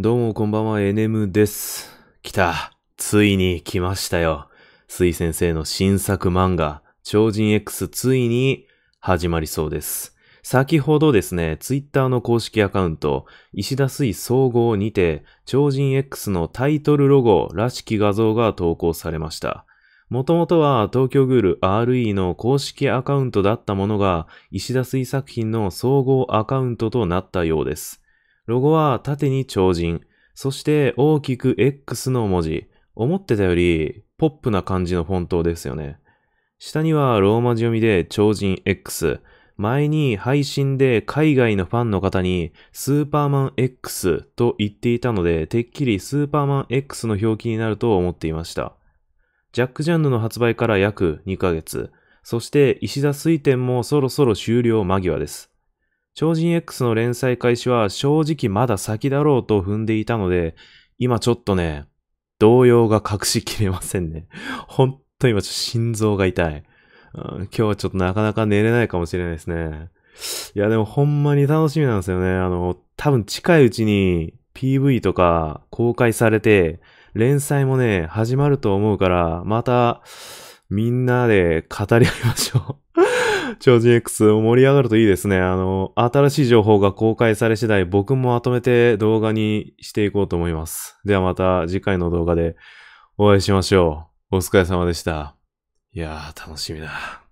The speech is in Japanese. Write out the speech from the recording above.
どうもこんばんは、エネムです。来た。ついに来ましたよ。スイ先生の新作漫画、超人 X ついに始まりそうです。先ほどですね、ツイッターの公式アカウント、石田水総合にて、超人 X のタイトルロゴらしき画像が投稿されました。もともとは東京グール RE の公式アカウントだったものが、石田水作品の総合アカウントとなったようです。ロゴは縦に超人、そして大きく X の文字。思ってたよりポップな感じのフォントですよね。下にはローマ字読みで超人 X。前に配信で海外のファンの方にスーパーマン X と言っていたので、てっきりスーパーマン X の表記になると思っていました。ジャック・ジャンヌの発売から約2ヶ月、そして石田水店もそろそろ終了間際です。超人 X の連載開始は正直まだ先だろうと踏んでいたので、今ちょっとね、動揺が隠しきれませんね。ほんと今ちょっと心臓が痛い、うん。今日はちょっとなかなか寝れないかもしれないですね。いやでもほんまに楽しみなんですよね。あの、多分近いうちに PV とか公開されて、連載もね、始まると思うから、また、みんなで語り合いましょう超人 X 盛り上がるといいですね。あの、新しい情報が公開され次第僕もまとめて動画にしていこうと思います。ではまた次回の動画でお会いしましょう。お疲れ様でした。いやー楽しみだ。